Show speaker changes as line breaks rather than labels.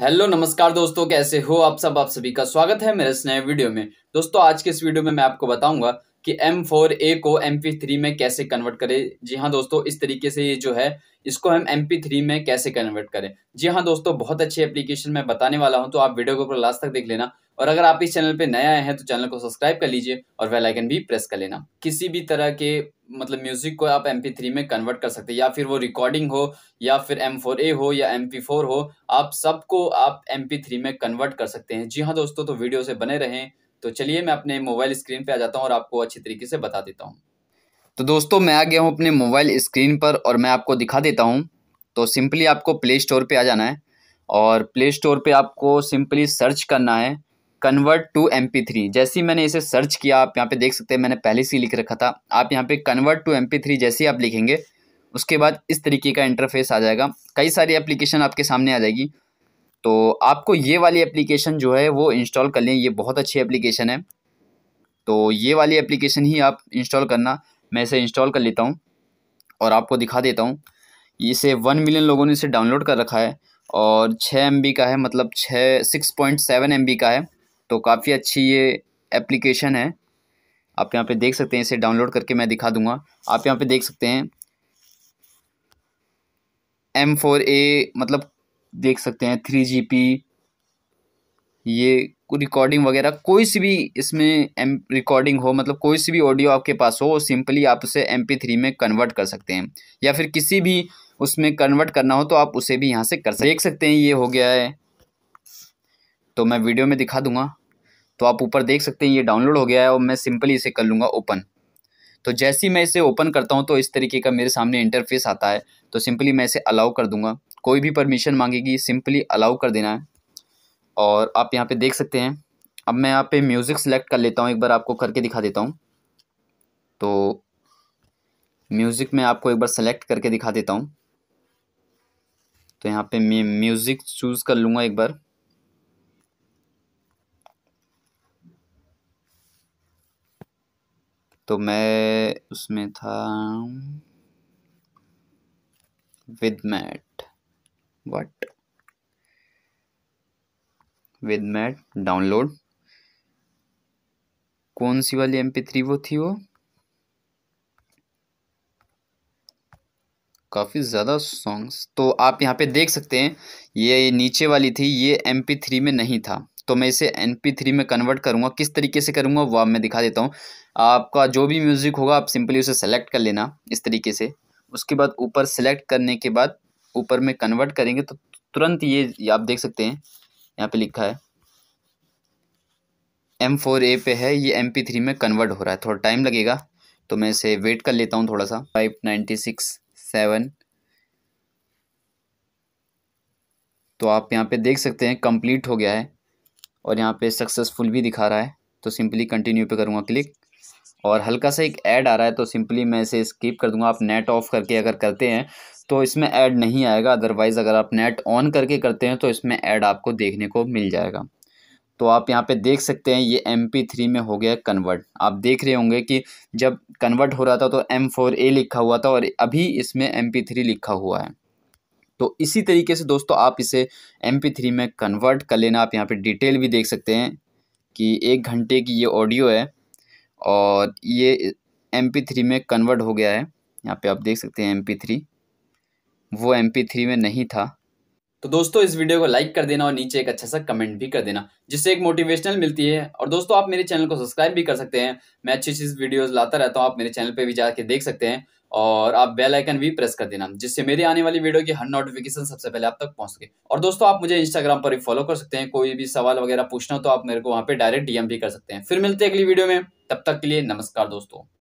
hello नमस्कार दोस्तों कैसे हो आप सब आप सभी का स्वागत है मेरे इस नए वीडियो में दोस्तों आज के इस वीडियो में मैं आपको बताऊंगा कि M4A को MP3 में कैसे कन्वर्ट करें जी हाँ दोस्तों इस तरीके से ये जो है इसको हम MP3 में कैसे कन्वर्ट करें जी हाँ दोस्तों बहुत अच्छी एप्लीकेशन मैं बताने वाला हूँ तो आप वीडियो को लास्ट तक देख लेना और अगर आप इस चैनल पे नया आए हैं तो चैनल को सब्सक्राइब कर लीजिए और वेल आइकन भी प्रेस कर लेना किसी भी तरह के मतलब म्यूजिक को आप एम थ्री में कन्वर्ट कर सकते हैं या फिर वो रिकॉर्डिंग हो या फिर एम फोर ए हो या एम पी फोर हो आप सबको आप एम पी थ्री में कन्वर्ट कर सकते हैं जी हाँ दोस्तों तो वीडियो से बने रहें तो चलिए मैं अपने मोबाइल स्क्रीन पर आ जाता हूँ और आपको अच्छी तरीके से बता देता हूँ तो दोस्तों मैं आ गया हूँ अपने मोबाइल स्क्रीन पर और मैं आपको दिखा देता हूँ तो सिंपली आपको प्ले स्टोर पर आ जाना है और प्ले स्टोर पर आपको सिंपली सर्च करना है convert to M P three जैसे ही मैंने इसे सर्च किया आप यहाँ पे देख सकते हैं मैंने पहले से ही लिख रखा था आप यहाँ पे convert to M P three जैसे ही आप लिखेंगे उसके बाद इस तरीके का इंटरफेस आ जाएगा कई सारी एप्लीकेशन आपके सामने आ जाएगी तो आपको ये वाली एप्लीकेशन जो है वो इंस्टॉल कर लें ये बहुत अच्छी एप्लीकेशन है तो ये वाली एप्लीकेशन ही आप इंस्टॉल करना मैं इसे इंस्टॉल कर लेता हूँ और आपको दिखा देता हूँ इसे वन मिलियन लोगों ने इसे डाउनलोड कर रखा है और छः एम का है मतलब छः सिक्स पॉइंट सेवन एम का है तो काफ़ी अच्छी ये एप्लीकेशन है आप यहाँ पे देख सकते हैं इसे डाउनलोड करके मैं दिखा दूंगा आप यहाँ पे देख सकते हैं एम फोर ए मतलब देख सकते हैं थ्री जी पी ये रिकॉर्डिंग वगैरह कोई सी भी इसमें एम रिकॉर्डिंग हो मतलब कोई सी भी ऑडियो आपके पास हो सिंपली आप उसे एम पी थ्री में कन्वर्ट कर सकते हैं या फिर किसी भी उसमें कन्वर्ट करना हो तो आप उसे भी यहाँ से कर सकते देख सकते हैं ये हो गया है तो मैं वीडियो में दिखा दूंगा तो आप ऊपर देख सकते हैं ये डाउनलोड हो गया है और मैं सिंपली इसे कर लूँगा ओपन तो जैसे ही मैं इसे ओपन करता हूँ तो इस तरीके का मेरे सामने इंटरफेस आता है तो सिंपली मैं इसे अलाउ कर दूँगा कोई भी परमिशन मांगेगी सिंपली अलाउ कर देना है और आप यहाँ पर देख सकते हैं अब मैं यहाँ पर म्यूज़िक सेलेक्ट कर लेता हूँ एक बार आपको करके दिखा देता हूँ तो म्यूज़िक मैं आपको एक बार सेलेक्ट करके दिखा देता हूँ तो यहाँ पे मैं म्यूज़िक चूज़ कर लूँगा एक बार तो मैं उसमें था विद मैट वट विद मैट डाउनलोड कौन सी वाली एम थ्री वो थी वो काफ़ी ज़्यादा सॉन्ग्स तो आप यहाँ पे देख सकते हैं ये नीचे वाली थी ये एम थ्री में नहीं था तो मैं इसे एम थ्री में कन्वर्ट करूँगा किस तरीके से करूँगा आप मैं दिखा देता हूँ आपका जो भी म्यूज़िक होगा आप सिंपली उसे सेलेक्ट कर लेना इस तरीके से उसके बाद ऊपर सेलेक्ट करने के बाद ऊपर में कन्वर्ट करेंगे तो तुरंत ये आप देख सकते हैं यहाँ पे लिखा है एम फोर ए पे है ये एम पी थ्री में कन्वर्ट हो रहा है थोड़ा टाइम लगेगा तो मैं इसे वेट कर लेता हूँ थोड़ा सा फाइव नाइन्टी सिक्स सेवन तो आप यहाँ पे देख सकते हैं कंप्लीट हो गया है और यहाँ पे सक्सेसफुल भी दिखा रहा है तो सिंपली कंटिन्यू पे करूँगा क्लिक और हल्का सा एक ऐड आ रहा है तो सिंपली मैं इसे स्किप कर दूंगा आप नेट ऑफ़ करके अगर करते हैं तो इसमें ऐड नहीं आएगा अदरवाइज़ अगर आप नेट ऑन करके करते हैं तो इसमें ऐड आपको देखने को मिल जाएगा तो आप यहाँ पे देख सकते हैं ये एम पी थ्री में हो गया कन्वर्ट आप देख रहे होंगे कि जब कन्वर्ट हो रहा था तो एम फोर ए लिखा हुआ था और अभी इसमें एम पी थ्री लिखा हुआ है तो इसी तरीके से दोस्तों आप इसे एम पी थ्री में कन्वर्ट कर लेना आप यहाँ पे डिटेल भी देख सकते हैं कि एक घंटे की ये ऑडियो है और ये एम पी थ्री में कन्वर्ट हो गया है यहाँ पे आप देख सकते हैं एम पी थ्री वो एम पी थ्री में नहीं था तो दोस्तों इस वीडियो को लाइक कर देना और नीचे एक अच्छा सा कमेंट भी कर देना जिससे एक मोटिवेशनल मिलती है और दोस्तों आप मेरे चैनल को सब्सक्राइब भी कर सकते हैं मैं अच्छी अच्छी वीडियोस लाता रहता हूँ आप मेरे चैनल पे भी जाके देख सकते हैं और आप बेल आइकन भी प्रेस कर देना जिससे मेरी आने वाली वीडियो की हर नोटिफिकेशन सबसे पहले आप तक पहुंच सके और दोस्तों आप मुझे इंस्टाग्राम पर भी फॉलो कर सकते हैं कोई भी सवाल वगैरह पूछना हो तो आप मेरे को वहां पे डायरेक्ट डीएम भी कर सकते हैं फिर मिलते हैं अगली वीडियो में तब तक के लिए नमस्कार दोस्तों